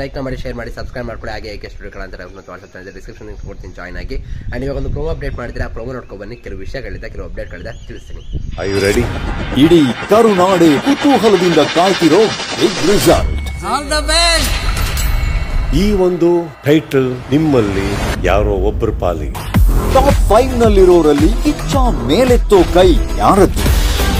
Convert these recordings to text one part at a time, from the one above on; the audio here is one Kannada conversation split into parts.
ಲೈಕ್ ಮಾಡಿ ಶೇರ್ ಮಾಡಿ ಸಬ್ಸ್ಕ್ರೈಬ್ ಮಾಡ್ಕೊಳ್ಳಿ ಹಾಗೆ ಏಕೆ ಸ್ಟುಡಿಯೋಗಳಂತ ವಾಟ್ಸಪ್ ಚಾನಲ್ ಡಿಸ್ಕ್ರಿಪ್ಷನ್ ಲಿಂಕ್ ಕೊಡ್ತೀನಿ ಜಾಯ್ನ್ ಆಗಿ ಆ್ಯಂಡ್ ಇವಾಗ ಒಂದು ಪ್ರೋಮೋ ಅಪ್ಡೇಟ್ ಮಾಡಿದ್ರೆ ಆ ಪ್ರೋಮೋ ನೋಡ್ಕೊ ಬನ್ನಿ ಕೆಲವು ವಿಷಯಗಳಿದೆ ಕೆಲವು ಅಪ್ಡೇಟ್ಗಳಿಂದ ತಿಳಿಸ್ತೀನಿ ಐ ಯು ರೆಡಿ ಇಡೀ ಕರುನಾಡು ಕುತೂಹಲದಿಂದ ಕಾಯ್ತಿರೋ big result all the best ಈ ಒಂದು ಟೈಟಲ್ ನಿಮ್ಮಲ್ಲಿ ಯಾರೋ ಒಬ್ಬರು ಪಾಲಿ ಟಾಪ್ ಫೈವ್ ನಲ್ಲಿರೋರಲ್ಲಿ ಕಿಚ್ಚ ಮೇಲೆತ್ತೋ ಕೈ ಯಾರದ್ದು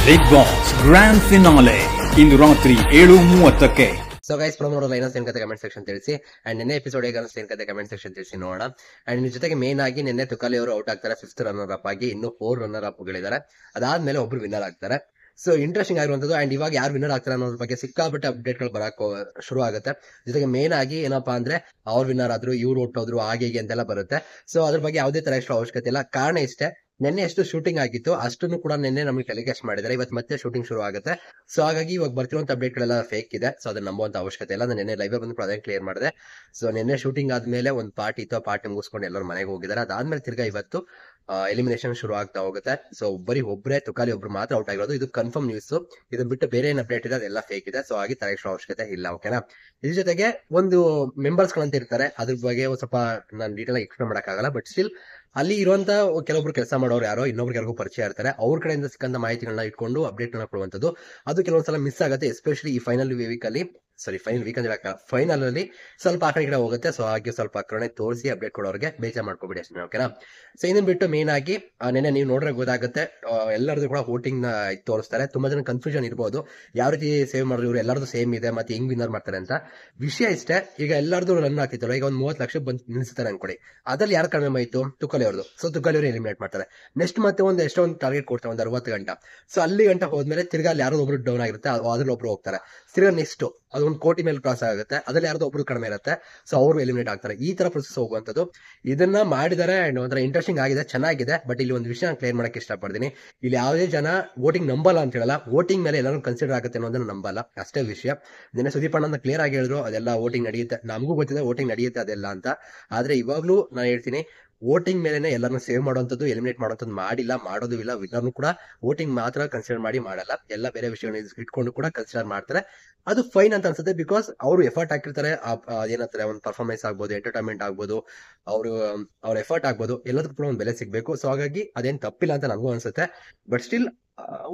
ಬಿಗ್ ಬಾಸ್ ಗ್ರ್ಯಾಂಡ್ ಫಿನಾಲೆ ಇಂದು ರಾತ್ರಿ ಏಳು ಮೂವತ್ತಕ್ಕೆ ಸೊ ಗೈಸ್ ಪ್ರೊಮೋ ನೋಡೋಲ್ಲ ಏನೋ ಏನ್ ಕತೆ ಕಮೆಂಟ್ ಸೆಕ್ಷನ್ ತಿಳಿಸಿ ಅಂಡ್ ನಿನ್ನೆ ಎಪಿಸೋಡ್ ಹೇಗೆ ಸೇನ್ ಕತೆ ಕಮೆಂಟ್ ಸೆಕ್ಷನ್ ತಿಳಿಸಿ ನೋಡೋಣ ಅಂಡ್ ನಿಮ್ಮ ಜೊತೆಗೆ ಮೇನ್ ಆಗಿ ನಿನ್ನೆ ತುಕಾಲಿ ಅವರು ಔಟ್ ಆಗ್ತಾರೆ ಫಿಫ್ತ್ ರನ್ನರ್ ಅಪ್ ಆಗಿ ಇನ್ನು ಫೋರ್ ರನ್ನರ್ ಅಪ್ ಗಳಿದ್ದಾರೆ ಅದಾದ್ಮೇಲೆ ಒಬ್ರು ವಿನ್ನರ್ ಆಗ್ತಾರೆ ಸೊ ಇಂಟ್ರೆಸ್ಟಿಂಗ್ ಆಗಿರುವಂಥದ್ದು ಅಂಡ್ ಇವಾಗ ಯಾರು ವಿನ್ನರ್ ಆಗ್ತಾರೆ ಅನ್ನೋದ್ರ ಬಗ್ಗೆ ಸಿಕ್ಕಾಪಟ್ಟೆ ಅಪ್ಡೇಟ್ಗಳು ಬರಕ್ ಶುರು ಆಗುತ್ತೆ ಜೊತೆಗೆ ಮೇನ್ ಆಗಿ ಏನಪ್ಪಾ ಅಂದ್ರೆ ಅವ್ರು ವಿನ್ನರ್ ಆದ್ರು ಇವ್ರು ಹುಟ್ಟೋದ್ರು ಹಾಗೆ ಹೀಗೆ ಅಂತೆಲ್ಲ ಬರುತ್ತೆ ಸೊ ಅದ್ರ ಬಗ್ಗೆ ಯಾವುದೇ ತರ ಎಷ್ಟು ಅವಶ್ಯಕತೆ ಇಲ್ಲ ಕಾರಣ ಇಷ್ಟೇ ನಿನ್ನೆ ಎಷ್ಟು ಶೂಟಿಂಗ್ ಆಗಿತ್ತು ಅಷ್ಟನ್ನು ಕೂಡ ನಿನ್ನೆ ನಮಗೆ ಟೆಲಿಕಾಸ್ಟ್ ಮಾಡಿದ್ದಾರೆ ಇವತ್ತು ಮತ್ತೆ ಶೂಟಿಂಗ್ ಶುರು ಆಗುತ್ತೆ ಸೊ ಹಾಗಾಗಿ ಇವಾಗ ಬರ್ತಿರುವಂತ ಅಪ್ಡೇಟ್ ಗಳೆಲ್ಲ ಫೇಕ್ ಇದೆ ಸೊ ಅದನ್ನ ನಂಬುವಂತ ಅವಶ್ಯಕತೆ ಇಲ್ಲ ನಾನು ನಿನ್ನೆ ಲೈವ್ ಬಂದು ಪ್ರಾಜೆಕ್ಟ್ ಕ್ಲಿಯರ್ ಮಾಡಿದೆ ಸೊ ನಿನ್ನೆ ಶೂಟಿಂಗ್ ಆದ್ಮೇಲೆ ಒಂದು ಪಾರ್ಟಿ ಇತ್ತು ಆ ಪಾರ್ಟಿ ಮುಗಿಸ್ಕೊಂಡು ಎಲ್ಲರೂ ಮನೆಗೆ ಹೋಗಿದ್ದಾರೆ ಅದಾದ್ಮೇಲೆ ತಿರ್ಗಾ ಇವತ್ತು ಎಲಿಮಿನೇಷನ್ ಶುರು ಆಗ್ತಾ ಹೋಗುತ್ತೆ ಸೊ ಬರೀ ಒಬ್ಬರೇ ತುಕಾಲಿ ಒಬ್ರು ಮಾತ್ರ ಔಟ್ ಆಗಿರೋದು ಇದು ಕನ್ಫರ್ಮ್ ನ್ಯೂಸ್ ಇದನ್ನ ಬಿಟ್ಟು ಬೇರೆ ಏನು ಅಪ್ಡೇಟ್ ಇದೆ ಅದೆಲ್ಲ ಫೇಕ್ ಇದೆ ಸೊ ಹಾಗೆ ತಲೆ ಅವಶ್ಯಕತೆ ಇಲ್ಲ ಓಕೆನಾ ಇದ್ರ ಜೊತೆಗೆ ಒಂದು ಮೆಂಬರ್ಸ್ ಗಳಂತ ಇರ್ತಾರೆ ಅದ್ರ ಬಗ್ಗೆ ಸ್ವಲ್ಪ ನಾನು ಡೀಟೇಲ್ ಆಗಿ ಎಕ್ಸ್ಪ್ಲೇನ್ ಆಗಲ್ಲ ಬಟ್ ಸ್ಟಿಲ್ ಅಲ್ಲಿ ಇರುವಂತ ಕೆಲವೊಬ್ರು ಕೆಲಸ ಮಾಡೋರು ಯಾರೋ ಇನ್ನೊಬ್ರು ಯಾರಿಗೂ ಪರಿಚಯ ಇರ್ತಾರೆ ಅವ್ರ ಕಡೆಯಿಂದ ಸಿಕ್ಕಂತ ಮಾಹಿತಿಗಳನ್ನ ಇಟ್ಕೊಂಡು ಅಪ್ಡೇಟ್ ಕೊಡುವಂಥದ್ದು ಅದು ಕೆಲವೊಂದ್ಸಲ ಮಿಸ್ ಆಗುತ್ತೆ ಎಸ್ಪೆಷಲಿ ಈ ಫೈನಲ್ ವೀಕ್ ಅಲ್ಲಿ ಸಾರಿ ಫೈನಲ್ ವೀಕ್ ಅಂದ್ರೆ ಫೈನಲ್ ಅಲ್ಲಿ ಸ್ವಲ್ಪ ಆ ಕಡೆ ಕಡೆ ಹೋಗುತ್ತೆ ಸೊ ಹಾಗೆ ಸ್ವಲ್ಪ ಕರುಣೆ ತೋರಿಸಿ ಅಪ್ಡೇಟ್ ಕೊಡೋರಿಗೆ ಬೇಜಾರ್ ಮಾಡ್ಕೊಬಿಡಿ ಅಷ್ಟೇ ಓಕೆನಾ ಸೊ ಇದನ್ನ ಬಿಟ್ಟು ಮೇನ್ ಆಗಿ ನಿನ್ನೆ ನೀವು ನೋಡ್ರೆ ಗೊತ್ತಾಗುತ್ತೆ ಎಲ್ಲರದ್ದು ಕೂಡ ವೋಟಿಂಗ್ ನ ತೋರಿಸ್ತಾರೆ ತುಂಬಾ ಜನ ಕನ್ಫ್ಯೂಷನ್ ಇರ್ಬೋದು ಯಾವ ರೀತಿ ಸೇವ್ ಮಾಡಿದ್ರು ಇವರು ಎಲ್ಲರದು ಸೇಮ್ ಇದೆ ಮತ್ತೆ ಹೆಂಗ್ ವಿನ್ನರ್ ಮಾಡ್ತಾರೆ ಅಂತ ವಿಷಯ ಇಷ್ಟೇ ಈಗ ಎಲ್ಲರದು ರನ್ ಹಾಕಿದ್ರು ಈಗ ಒಂದು ಮೂವತ್ತು ಲಕ್ಷ ಬಂದು ನಿಲ್ಸ್ತಾರೆ ಅನ್ಕೊಡಿ ಅದ್ರಲ್ಲಿ ಯಾರು ಕಡಿಮೆ ಆಯ್ತು ತುಕಲಿ ಅವ್ರದ್ದು ಸೊ ತುಕಲಿ ಅವರು ಎಲಿಮಿನೇಟ್ ಮಾಡ್ತಾರೆ ನೆಕ್ಸ್ಟ್ ಮತ್ತೆ ಒಂದು ಎಷ್ಟೋ ಒಂದು ಟಾರ್ಗೆಟ್ ಕೊಡ್ತಾರೆ ಒಂದ್ ಅರವತ್ತು ಗಂಟೆ ಸೊ ಅಲ್ಲಿ ಗಂಟೆ ಹೋದ್ಮೇಲೆ ತಿರ್ಗಾ ಅಲ್ಲಿ ಯಾರೋ ಒಬ್ರು ಡೌನ್ ಆಗಿರುತ್ತೆ ಅದ್ರಲ್ಲಿ ಒಬ್ರು ಹೋಗ್ತಾರೆ ತಿರ್ಗಾ ನೆಕ್ಸ್ಟ್ ಅದು ಕೋಟಿ ಮೇಲೆ ಕ್ರಾಸ್ ಆಗುತ್ತೆ ಅದ್ರಲ್ಲಿ ಯಾರ್ದು ಒಬ್ರು ಕಡಿಮೆ ಇರುತ್ತೆ ಸೊ ಅವರು ಎಲಿಮಿನೇಟ್ ಆಗ್ತಾರೆ ಈ ತರ ಪ್ರೊಸೆಸ್ ಹೋಗುವಂತದ್ದು ಇದನ್ನ ಮಾಡಿದರೆ ಅಂಡ್ ಒಂಥರ ಇಂಟ್ರೆಸ್ಟಿಂಗ್ ಆಗಿದೆ ಚೆನ್ನಾಗಿದೆ ಬಟ್ ಇಲ್ಲಿ ಒಂದು ವಿಷಯ ಕ್ಲಿಯರ್ ಮಾಡಕ್ಕೆ ಇಷ್ಟಪಡ್ತೀನಿ ಇಲ್ಲಿ ಯಾವುದೇ ಜನ ವೋಟಿಂಗ್ ನಂಬಲ್ಲ ಅಂತ ಹೇಳಲ್ಲ ವೋಟಿಂಗ್ ಮೇಲೆ ಎಲ್ಲರೂ ಕನ್ಸಿಡರ್ ಆಗುತ್ತೆ ಅನ್ನೋದನ್ನ ನಂಬಲ್ಲ ಅಷ್ಟೇ ವಿಷಯ ನಿನ್ನೆ ಸುದೀಪ್ ಅಣ್ಣ ಕ್ಲಿಯರ್ ಆಗಿ ಹೇಳಿದ್ರು ಅದೆಲ್ಲ ವೋಟಿಂಗ್ ನಡೆಯುತ್ತೆ ನಮಗೂ ಗೊತ್ತಿದೆ ವೋಟಿಂಗ್ ನಡೆಯುತ್ತೆ ಅದೆಲ್ಲ ಅಂತ ಆದ್ರೆ ಇವಾಗ್ಲೂ ನಾನು ಹೇಳ್ತೀನಿ ವೋಟಿಂಗ್ ಮೇಲೆ ಎಲ್ಲರನ್ನು ಸೇವ್ ಮಾಡುವಂಥದ್ದು ಎಲಿಮಿನೇಟ್ ಮಾಡುವಂಥದ್ದು ಮಾಡಿಲ್ಲ ಮಾಡೋದು ಇಲ್ಲ ವಿನ್ನರ್ನು ಕೂಡ ವೋಟಿಂಗ್ ಮಾತ್ರ ಕನ್ಸಿಡರ್ ಮಾಡಿ ಮಾಡಲ್ಲ ಎಲ್ಲ ಬೇರೆ ವಿಷಯಗಳನ್ನ ಇಟ್ಕೊಂಡು ಕೂಡ ಕನ್ಸಿಡರ್ ಮಾಡ್ತಾರೆ ಅದು ಫೈನ್ ಅಂತ ಅನ್ಸುತ್ತೆ ಬಿಕಾಸ್ ಅವರು ಎಫರ್ಟ್ ಹಾಕಿರ್ತಾರೆ ಏನಂತಾರೆ ಒಂದು ಪರ್ಫಾರ್ಮೆನ್ಸ್ ಆಗ್ಬೋದು ಎಂಟರ್ಟೈನ್ಮೆಂಟ್ ಆಗ್ಬೋದು ಅವರು ಅವ್ರ ಎಫರ್ಟ್ ಆಗ್ಬೋದು ಎಲ್ಲದಕ್ಕೂ ಕೂಡ ಒಂದು ಬೆಲೆ ಸಿಗಬೇಕು ಸೊ ಹಾಗಾಗಿ ಅದೇನು ತಪ್ಪಿಲ್ಲ ಅಂತ ನನಗೂ ಅನ್ಸುತ್ತೆ ಬಟ್ ಸ್ಟಿಲ್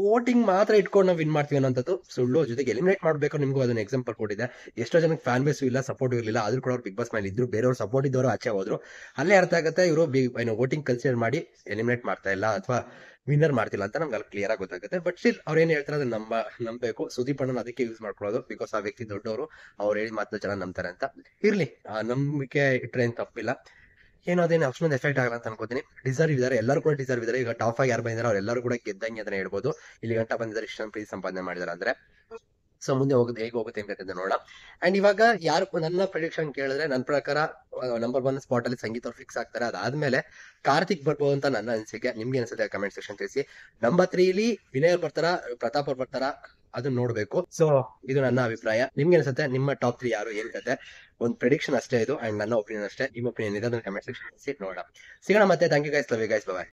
ವೋಟಿಂಗ್ ಮಾತ್ರ ಇಟ್ಕೊಂಡು ನಾವು ವಿನ್ ಮಾಡ್ತೀವಿ ಅನ್ನೋಂಥದ್ದು ಸುಳ್ಳು ಜೊತೆಗೆ ಎಲಿಮಿನೇಟ್ ಮಾಡಬೇಕು ನಿಮಗೂ ಅದನ್ನ ಎಕ್ಸಾಂಪಲ್ ಕೊಟ್ಟಿದೆ ಎಷ್ಟೋ ಜನಕ್ಕೆ ಫ್ಯಾನ್ ಬೇಸು ಇಲ್ಲ ಸಪೋರ್ಟ್ ಇರಲಿಲ್ಲ ಅದ್ರ ಕೂಡ ಅವ್ರು ಬಿಗ್ ಬಾಸ್ ಮೇಲೆ ಇದ್ರು ಬೇರೆಯವ್ರು ಸಪೋರ್ಟ್ ಇದ್ದವರು ಆಚೆ ಹೋದ್ರು ಅಲ್ಲೇ ಅರ್ಥ ಆಗುತ್ತೆ ಇವರು ಏನೋ ವೋಟಿಂಗ್ ಕನ್ಸಿಡರ್ ಮಾಡಿ ಎಲಿಮಿನೇಟ್ ಮಾಡ್ತಾ ಇಲ್ಲ ಅಥವಾ ವಿನ್ನರ್ ಮಾಡ್ತಿಲ್ಲ ಅಂತ ನಮ್ಗೆ ಅಲ್ಲಿ ಕ್ಲಿಯರ್ ಆಗಿ ಗೊತ್ತಾಗುತ್ತೆ ಬಟ್ ಸ್ಟಿಲ್ ಅವ್ರು ಏನು ಹೇಳ್ತಾರೆ ಅದನ್ನ ನಂಬ ನಂಬಬೇಕು ಸುದೀಪ್ ಅಣ್ಣನ ಅದಕ್ಕೆ ಯೂಸ್ ಮಾಡ್ಕೊಳ್ಳೋದು ಬಿಕಾಸ್ ಆ ವ್ಯಕ್ತಿ ದೊಡ್ಡವರು ಅವ್ರು ಹೇಳಿ ಮಾತ್ರ ಜನ ನಂಬ್ತಾರೆ ಅಂತ ಇರ್ಲಿ ಆ ನಂಬಿಕೆ ಇಟ್ರೆ ಏನು ತಪ್ಪಿಲ್ಲ ಏನೋ ಅಷ್ಟೊಂದು ಎಫೆಕ್ಟ್ ಆಗಲ್ಲ ಅಂತ ಅನ್ಕೋತೀನಿ ಡಿಸರ್ವ್ ಇದ್ದಾರೆ ಎಲ್ಲರೂ ಕೂಡ ಡಿಸರ್ವ್ ಇದ್ದಾರೆ ಈಗ ಟಾಪ್ ಆಗಿ ಯಾರು ಬಂದಿದ್ದಾರೆ ಅವರೆಲ್ಲರೂ ಕೂಡ ಗೆದ್ದಂಗೆ ಅಂತ ಹೇಳ್ಬೋದು ಇಲ್ಲಿ ಗಂಟ ಬಂದಿದ್ದಾರೆ ಇಷ್ಟೊಂದು ಪ್ರೀತಿ ಸಂಪಾದನೆ ಮಾಡಿದ್ದಾರೆ ಅಂದ್ರೆ ಸೊ ಮುಂದೆ ಹೋಗೋದು ಹೇಗೆ ಹೋಗುತ್ತೆ ಅಂತ ನೋಡೋಣ ಅಂಡ್ ಇವಾಗ ಯಾರು ನನ್ನ ಪ್ರೊಡಿಕ್ಷನ್ ಕೇಳಿದ್ರೆ ನನ್ನ ಪ್ರಕಾರ ನಂಬರ್ ಒನ್ ಸ್ಪಾಟ್ ಅಲ್ಲಿ ಸಂಗೀತ ಅವ್ರು ಫಿಕ್ಸ್ ಆಗ್ತಾರೆ ಅದಾದ್ಮೇಲೆ ಕಾರ್ತಿಕ್ ಬರ್ಬೋದು ಅಂತ ನನ್ನ ಅನಿಸಿಕೆ ನಿಮ್ಗೆ ಅನ್ಸುತ್ತೆ ಕಮೆಂಟ್ ಸೆಕ್ಷನ್ ತಿಳಿಸಿ ನಂಬರ್ ತ್ರೀಲಿ ವಿನಯ್ ಅವ್ರು ಬರ್ತಾರ ಪ್ರತಾಪ್ ಅವ್ರು ಬರ್ತಾರ ಅದನ್ನ ನೋಡ್ಬೇಕು ಸೊ ಇದು ನನ್ನ ಅಭಿಪ್ರಾಯ ನಿಮ್ಗೆ ಅನ್ಸುತ್ತೆ ನಿಮ್ಮ ಟಾಪ್ ತ್ರೀ ಯಾರು ಏನ್ಸುತ್ತೆ ಒಂದು ಪ್ರೆಡಿಕ್ಷನ್ ಅಷ್ಟೇ ಇದು ಅಂಡ್ ನನ್ನ ಒಪಿನಿಯನ್ ಅಷ್ಟೇ ನಿಮ್ಮ ಒಪಿನಿಯನ್ ಇದೆ ಅದನ್ನ ಕಮೆಂಟ್ ಸೆಕ್ಷನ್ ನೋಡೋಣ ಸಿಗೋಣ ಮತ್ತೆ thank you guys love you guys bye